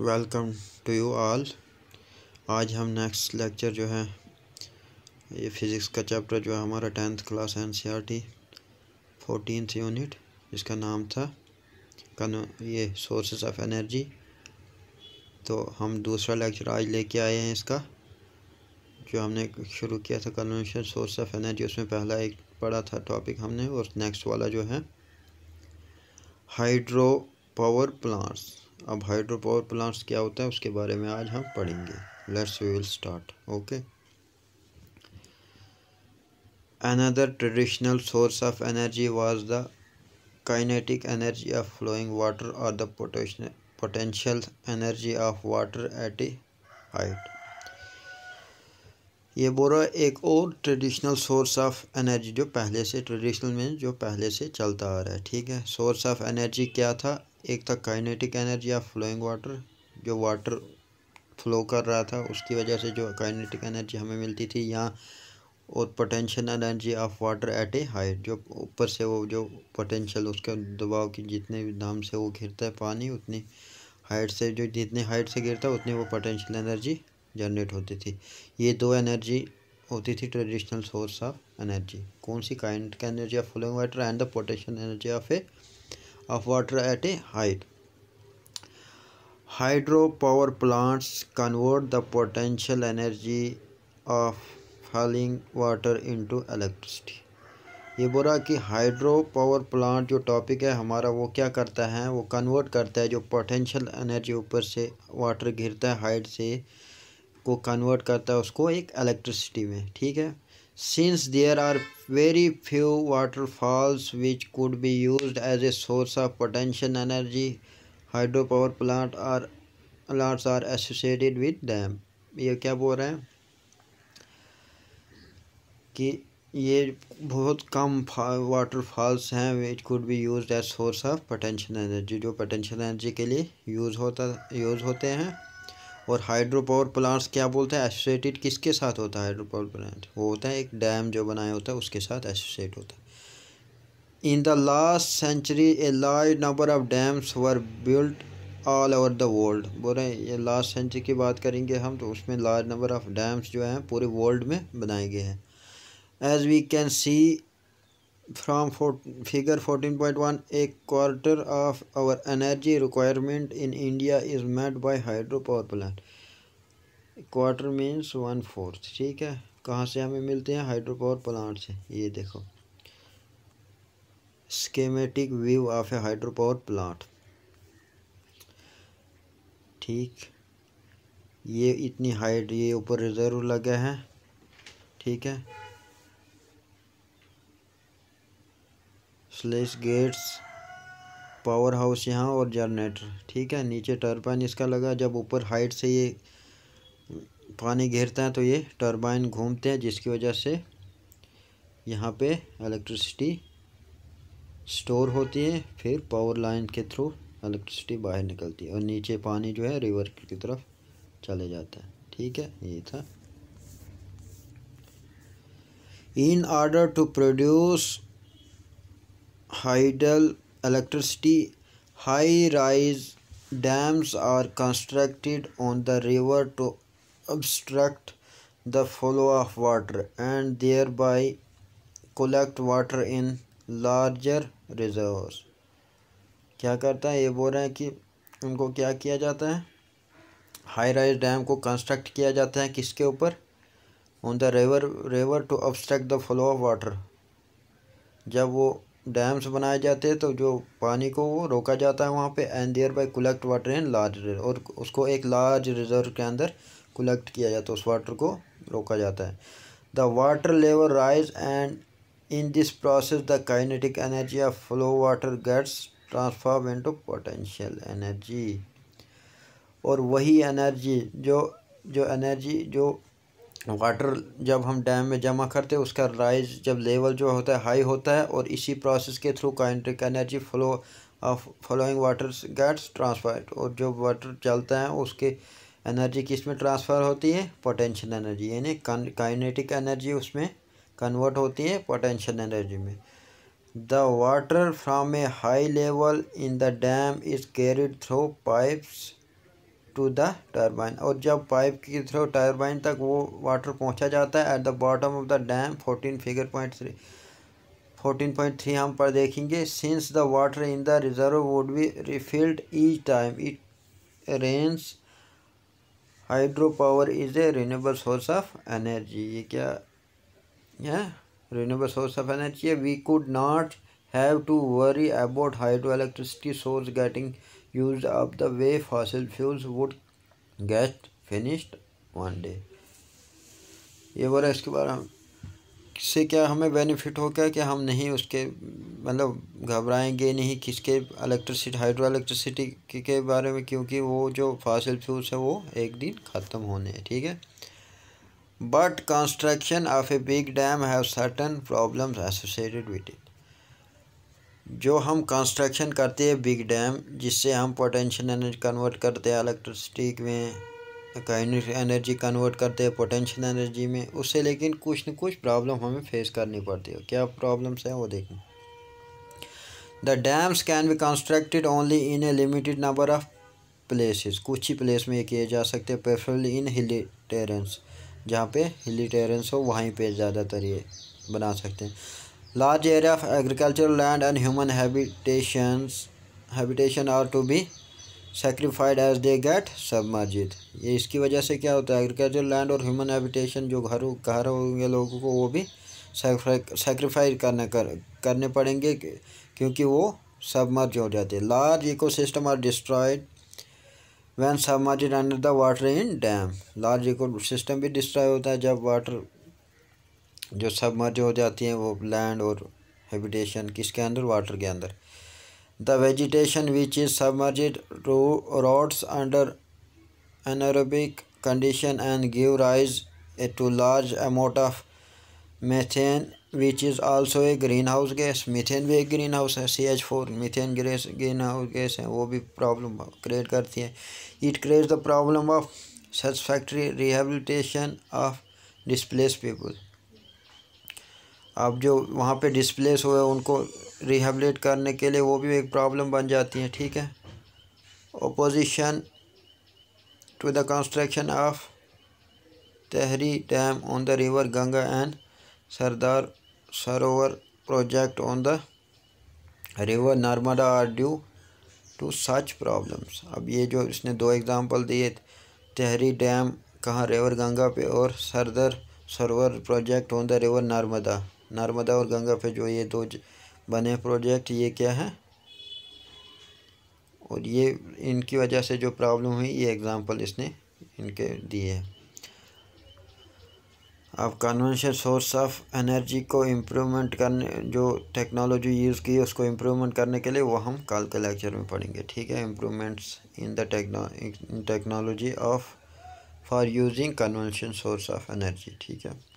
Welcome to you all आज हम next lecture जो है ये फिज़िक्स का चैप्टर जो है हमारा tenth class N C R T fourteenth unit जिसका नाम था कन ये सोर्सेज ऑफ एनर्जी तो हम दूसरा लेक्चर आज लेके आए हैं इसका जो हमने शुरू किया था कन्वेंशन सोर्स ऑफ एनर्जी उसमें पहला एक पढ़ा था टॉपिक हमने और नेक्स्ट वाला जो है हाइड्रो पावर प्लांट्स अब हाइड्रो पावर प्लांट्स क्या होते हैं उसके बारे में आज हम पढ़ेंगे let's we will start okay another traditional source of energy was the kinetic energy of flowing water और the potential energy of water at a height ये बोरा एक और ट्रेडिशनल सोर्स ऑफ एनर्जी जो पहले से ट्रेडिशनल में जो पहले से चलता आ रहा है ठीक है सोर्स ऑफ एनर्जी क्या था एक था kinetic energy of flowing water जो वाटर फ्लो कर रहा था उसकी वजह से जो काइनेटिक एनर्जी हमें मिलती थी यहाँ और potential energy of water at a height जो ऊपर से वो जो पोटेंशियल उसके दबाव की जितने भी दाम से वो घिरता है पानी उतनी हाइट से जो जितने हाइट से गिरता है उतनी वो पोटेंशियल एनर्जी जनरेट होती थी ये दो एनर्जी होती थी ट्रेडिशनल सोर्स ऑफ एनर्जी कौन सी kinetic energy of flowing water and the potential energy of a of water at a height. Hydropower plants convert the potential energy of falling water into electricity. ये बोला कि hydro power plant जो topic है हमारा वो क्या करता है वो कन्वर्ट करता है जो पोटेंशियल एनर्जी ऊपर से वाटर घिरता है हाइट से को कन्वर्ट करता है उसको एक इलेक्ट्रिसिटी में ठीक है since there are very few waterfalls which could be used as a source of potential energy hydropower plant or plants are associated with them ye kya bol rahe hain ki ye bahut kam waterfalls hain which could be used as source of potential energy jo potential energy ke liye use hota use hote hain और hydro power plants क्या बोलते हैं associated किसके साथ होता है hydro power plant वो होता है एक डैम जो बनाया होता है उसके साथ एसोसिएट होता है in the last century a large number of dams were built all over the world बोल रहे हैं ये लास्ट सेंचुरी की बात करेंगे हम तो उसमें लार्ज नंबर ऑफ डैम्स जो हैं पूरे वर्ल्ड में बनाए गए हैं as we can see from for, figure 14.1 a quarter of our energy requirement in india is met by hydro power plant quarter means one fourth ठीक है कहाँ से हमें मिलते हैं हाइड्रो पावर प्लांट से ये देखो schematic view of a hydro power plant ठीक ये इतनी हाइट ये ऊपर रिजर्व लगा है ठीक है स्लेश गेट्स पावर हाउस यहाँ और जनरेटर ठीक है नीचे टर्बाइन इसका लगा जब ऊपर हाइट से ये पानी घेरता है तो ये टर्बाइन घूमते हैं जिसकी वजह से यहाँ पे इलेक्ट्रिसिटी स्टोर होती है फिर पावर लाइन के थ्रू इलेक्ट्रिसिटी बाहर निकलती है और नीचे पानी जो है रिवर की तरफ चले जाता है ठीक है ये था in order to produce hydel electricity high rise dams are constructed on the river to obstruct the flow of water and thereby collect water in larger reservoir क्या करता है ये बोल रहे हैं कि उनको क्या किया जाता है हाई राइज डैम को कंस्ट्रक्ट किया जाता है किसके ऊपर on the river river to obstruct the flow of water जब वो डैम्स बनाए जाते हैं तो जो पानी को वो रोका जाता है वहाँ पे and thereby collect water in large और उसको एक लार्ज रिजर्व के अंदर कलेक्ट किया जाता है उस वाटर को रोका जाता है the water level rise and in this process the kinetic energy of flow water gets transform into potential energy और वही एनर्जी जो जो एनर्जी जो वाटर जब हम डैम में जमा करते हैं उसका राइज जब लेवल जो होता है हाई होता है और इसी प्रोसेस के through kinetic energy flow flowing water gets transferred और जो वाटर चलता है उसके एनर्जी किस में ट्रांसफ़र होती है पोटेंशियल एनर्जी यानी काइनेटिक एनर्जी उसमें कन्वर्ट होती है पोटेंशियल एनर्जी में the water from a high level in the dam is carried through pipes to the turbine और जब पाइप के थ्रू टर्बाइन तक वो वाटर पहुंचा जाता है at the bottom of the dam fourteen figure point three fourteen point three हम पर देखेंगे since the water in the reservoir would be refilled each time it rains hydro power is a renewable source of energy ये क्या है renewable source of energy है we could not have to worry about hydro electricity source getting used up the way fossil fuels would get finished one day ये बोला इसके बारे में से क्या हमें बेनिफिट हो क्या कि हम नहीं उसके मतलब घबराएंगे नहीं किसके इलेक्ट्रिसिटी हाइड्रो इलेक्ट्रिसिटी के बारे में क्योंकि वो जो फासिल फ्यूल्स है वो एक दिन ख़त्म होने हैं ठीक है but construction of a big dam have certain problems associated with it जो हम कंस्ट्रक्शन करते हैं बिग डैम जिससे हम पोटेंशियल एनर्जी कन्वर्ट करते हैं इलेक्ट्रिसिटी में एनर्जी कन्वर्ट करते हैं पोटेंशियल एनर्जी में उससे लेकिन कुछ न कुछ प्रॉब्लम हमें फेस करनी पड़ती है क्या प्रॉब्लम्स हैं वो देखें the dams can be constructed only in a limited number of places कुछ ही प्लेस में ये किए जा सकते हैं प्रेफरली इन हिली टेरेंस जहाँ पे हिली टेरेंस हो वहीं पे ज़्यादातर ये बना सकते हैं large area of agricultural land and human habitations habitation are to be sacrificed as they get मस्जिद ये इसकी वजह से क्या होता है एग्रीकल्चर लैंड और ह्यूमन हैबिटेशन जो घर घर होंगे लोगों को वो भी सेक्रीफाई करने कर करने पड़ेंगे क्योंकि वो सबमर्ज हो जाते हैं large ecosystem are destroyed when मस्जिद under the water in dam large ecosystem भी डिस्ट्रॉय होता है जब वाटर जो सब मर्ज हो जाती हैं वो लैंड और हैबिटेशन किसके अंदर वाटर के अंदर the vegetation which is submerge rots under condition and give rise a to large amount of methane which is also a greenhouse gas methane भी एक ग्रीन हाउस है सी एच फोर मिथेन ग्रेस greenhouse gas है वो भी problem create करती है it create the problem of satisfactory rehabilitation of displace people अब जो वहाँ पे डिस्प्लेस हुए उनको रिहेबलेट करने के लिए वो भी एक प्रॉब्लम बन जाती है ठीक है opposition to the construction of Tehri dam on the river Ganga and Sardar Sarovar project on the river Narmada are due to such problems अब ये जो इसने दो एग्ज़ाम्पल दिए तहरी डैम कहाँ रिवर गंगा पे और Sardar Sarovar project on the river Narmada Narmada और गंगा पे जो ये दो बने प्रोजेक्ट ये क्या है और ये इनकी वजह से जो प्रॉब्लम हुई ये एग्ज़ाम्पल इसने इनके दिए है अब कन्वेंशन सोर्स ऑफ एनर्जी को इम्प्रूवमेंट करने जो टेक्नोलॉजी यूज़ की है उसको इम्प्रूवमेंट करने के लिए वो हम कल के लेक्चर में पढ़ेंगे ठीक है improvements in the technology of for using convention source of energy ठीक है